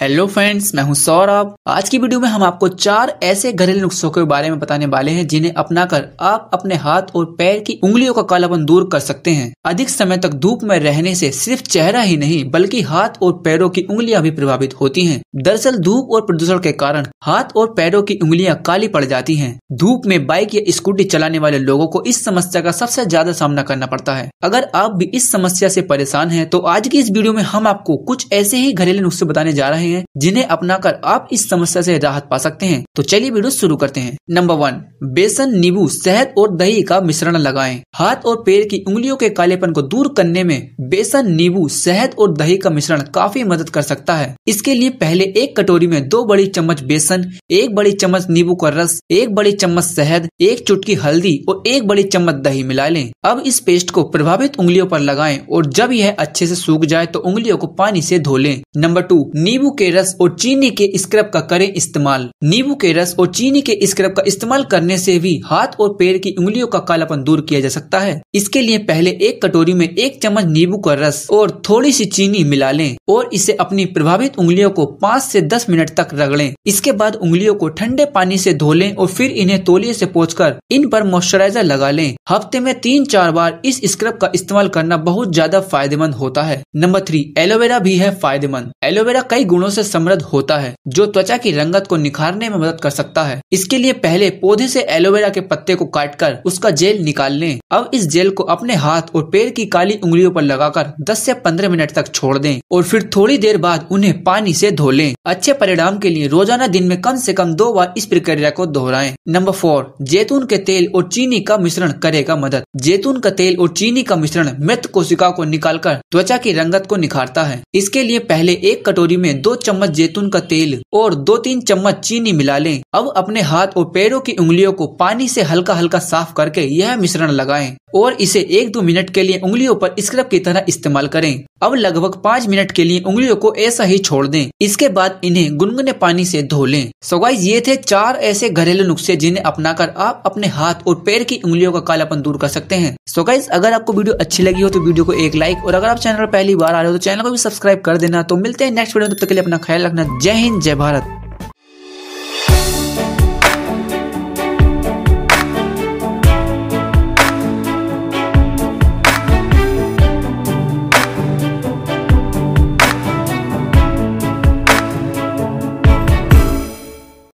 hello friends मैं हूं सौरभ आज की वीडियो में हम आपको चार ऐसे घरेलू नुस्खों के बारे में बताने वाले हैं जिन्हें अपनाकर आप अपने हाथ और पैर की उंगलियों का कालापन दूर कर सकते हैं अधिक समय तक धूप में रहने से सिर्फ चेहरा ही नहीं बल्कि हाथ और पैरों की उंगलियां भी प्रभावित होती है दरअसल धूप और प्रदूषण के कारण हाथ और पैरों की उंगलियाँ काली पड़ जाती है धूप में बाइक या स्कूटी चलाने वाले लोगों को इस समस्या का सबसे ज्यादा सामना करना पड़ता है अगर आप भी इस समस्या ऐसी परेशान है तो आज की इस वीडियो में हम आपको कुछ ऐसे ही घरेलू नुस्खे बताने जा रहे हैं हैं जिन्हें अपनाकर आप इस समस्या से राहत पा सकते हैं तो चलिए वीडियो शुरू करते हैं नंबर वन बेसन नींबू शहद और दही का मिश्रण लगाएं हाथ और पैर की उंगलियों के कालेपन को दूर करने में बेसन नींबू शहद और दही का मिश्रण काफी मदद कर सकता है इसके लिए पहले एक कटोरी में दो बड़ी चम्मच बेसन एक बड़ी चम्मच नींबू का रस एक बड़ी चम्मच शहद एक चुटकी हल्दी और एक बड़ी चम्मच दही मिला लें अब इस पेस्ट को प्रभावित उंगलियों पर लगाएं और जब यह अच्छे से सूख जाए तो उंगलियों को पानी से धो लें नंबर टू नींबू के रस और चीनी के स्क्रब का करें इस्तेमाल नींबू के रस और चीनी के स्क्रब का इस्तेमाल करने से भी हाथ और पैर की उंगलियों का कालापन दूर किया जा सकता है इसके लिए पहले एक कटोरी में एक चम्मच नींबू का रस और थोड़ी सी चीनी मिला लें और इसे अपनी प्रभावित उंगलियों को पाँच से दस मिनट तक रगड़ें इसके बाद उंगलियों को ठंडे पानी से धो लें और फिर इन्हें तोलिए से कर इन पर मॉइस्चराइजर लगा लें हफ्ते में तीन चार बार इस स्क्रब का इस्तेमाल करना बहुत ज्यादा फायदेमंद होता है नंबर थ्री एलोवेरा भी है फायदेमंद एलोवेरा कई गुणों गुणों से समृद्ध होता है जो त्वचा की रंगत को निखारने में मदद कर सकता है इसके लिए पहले पौधे से एलोवेरा के पत्ते को काटकर उसका जेल निकाल लें अब इस जेल को अपने हाथ और पेड़ की काली उंगलियों पर लगाकर 10 से 15 मिनट तक छोड़ दें और फिर थोड़ी देर बाद उन्हें पानी से धो लें अच्छे परिणाम के लिए रोजाना दिन में कम से कम दो बार इस प्रक्रिया को दोहराएं नंबर फोर जैतून के तेल और चीनी का मिश्रण करेगा मदद जैतून का तेल और चीनी का मिश्रण मृत कोशिका को निकालकर त्वचा की रंगत को निखारता है इसके लिए पहले एक कटोरी में दो चम्मच जैतून का तेल और दो तीन चम्मच चीनी मिला लें अब अपने हाथ और पैरों की उंगलियों को पानी से हल्का हल्का साफ करके यह मिश्रण लगाएं और इसे एक दो मिनट के लिए उंगलियों पर स्क्रब की तरह इस्तेमाल करें अब लगभग पाँच मिनट के लिए उंगलियों को ऐसा ही छोड़ दें इसके बाद इन्हें गुनगुने पानी से धो लें सो गाइस ये थे चार ऐसे घरेलू नुस्खे जिन्हें अपनाकर आप अपने हाथ और पैर की उंगलियों का कालापन दूर कर सकते हैं सो गाइस अगर आपको वीडियो अच्छी लगी हो तो वीडियो को एक लाइक और अगर आप चैनल पर पहली बार आ रहे हो तो चैनल को भी सब्सक्राइब कर देना तो मिलते हैं नेक्स्ट वीडियो तब तक के लिए अपना ख्याल रखना जय हिंद जय भारत